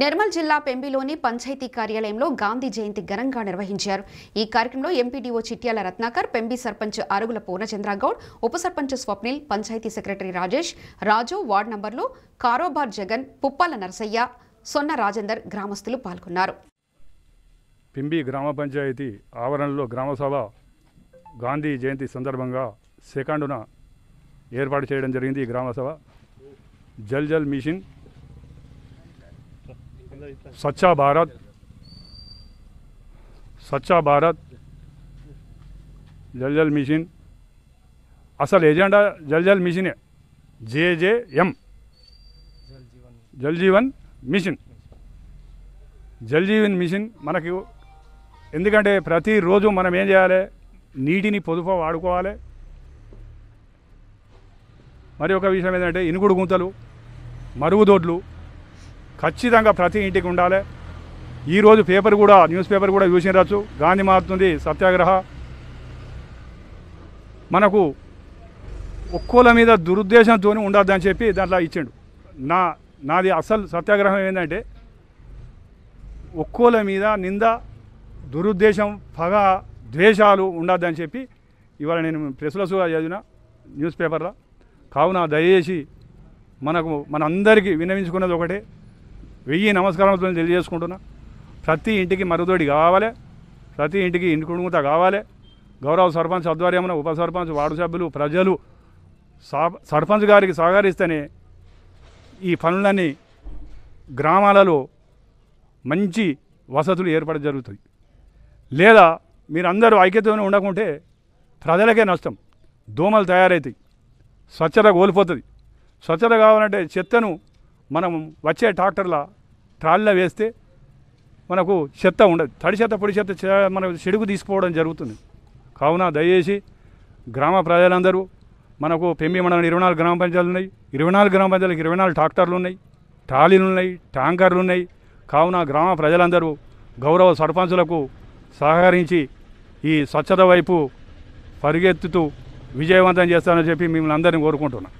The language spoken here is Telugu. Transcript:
నిర్మల్ జిల్లా పెంబిలోని పంచాయతీ కార్యాలయంలో గాంధీ జయంతి ఘనంగా నిర్వహించారు ఈ కార్యక్రమంలో ఎంపీడీఓ చిట్యాల రత్నాకర్ పెంబి సర్పంచ్ అరుగుల పూర్ణచంద్రగౌడ్ ఉప సర్పంచ్ స్వప్నిల్ పంచాయతీ సెక్రటరీ రాజేష్ రాజు వార్డ్ నంబర్లు కారోబార్ జగన్ పుప్పాల నరసయ్య సొన్న రాజేందర్ గ్రామస్తులు పాల్గొన్నారు పింబి గ్రామ పంచాయతీ ఆవరణలో గ్రామసభ గాంధీ జయంతి సందర్భంగా సెకండున ఏర్పాటు చేయడం జరిగింది ఈ గ్రామసభ జల్ జల్ మిషన్ સચ્ચા భారత్ સચ્ચા భారత్ જલ જલ મિશન અસલ એજન્ડા જલ જલ મિશને જે જે એમ జల్జీవన్ మిషన్ జల్జీవన్ మిషన్ మనకి ఎందుకంటే ప్రతిరోజు మనం ఏం చేయాలి నీటిని పొదుపు వాడుకోవాలి మరి ఒక విషయం ఏంటంటే ఇనుగుడు గుంతలు మరుగుదొడ్లు ఖచ్చితంగా ప్రతి ఇంటికి ఉండాలి ఈరోజు పేపర్ కూడా న్యూస్ పేపర్ కూడా చూసి రావచ్చు గాంధీ మారుతుంది సత్యాగ్రహ మనకు ఒక్కోల మీద దురుద్దేశంతో అని చెప్పి దాంట్లో ఇచ్చిండు నా నాది అసలు సత్యాగ్రహం ఏంటంటే ఒక్కోల మీద నింద దురుద్దేశం పగ ద్వేషాలు ఉండద్దని చెప్పి ఇవాళ నేను ప్రెస్లో చదివిన న్యూస్ పేపర్లో కావున దయచేసి మనకు మనందరికీ విన్నవించుకున్నది ఒకటే వెయ్యి నమస్కారం తెలియజేసుకుంటున్నా ప్రతి ఇంటికి మరుదోడి కావాలి ప్రతి ఇంటికి ఇంటి ఇంటికుడుగుత కావాలి గౌరవ సర్పంచ్ ఆధ్వర్యమున ఉప సర్పంచ్ వార్డు సభ్యులు ప్రజలు సర్పంచ్ గారికి సహకరిస్తేనే ఈ పనులన్నీ గ్రామాలలో మంచి వసతులు ఏర్పడ జరుగుతుంది లేదా మీరందరూ ఐక్యతను ఉండకుంటే ప్రజలకే నష్టం దోమలు తయారవుతాయి స్వచ్ఛత కోల్పోతుంది స్వచ్ఛత కావాలంటే చెత్తను మనం వచ్చే ట్రాక్టర్ల ట్రాలీలో వేస్తే మనకు చెత్త ఉండదు తడి చెత్త పొడి చెత్త మన చెడుగు తీసుకుపోవడం జరుగుతుంది కావున దయచేసి గ్రామ ప్రజలందరూ మనకు పెంబి మండలం ఇరవై నాలుగు గ్రామ పంచాయతీలు ఉన్నాయి ఇరవై నాలుగు గ్రామ పంచాయతీలకు ఇరవై నాలుగు ట్రాక్టర్లు ఉన్నాయి ట్రాలీలు ఉన్నాయి ట్యాంకర్లు ఉన్నాయి కావున గ్రామ ప్రజలందరూ గౌరవ సర్పంచులకు సహకరించి ఈ స్వచ్ఛత వైపు పరిగెత్తుతూ విజయవంతం చేస్తానని చెప్పి మిమ్మల్ని అందరినీ కోరుకుంటున్నాను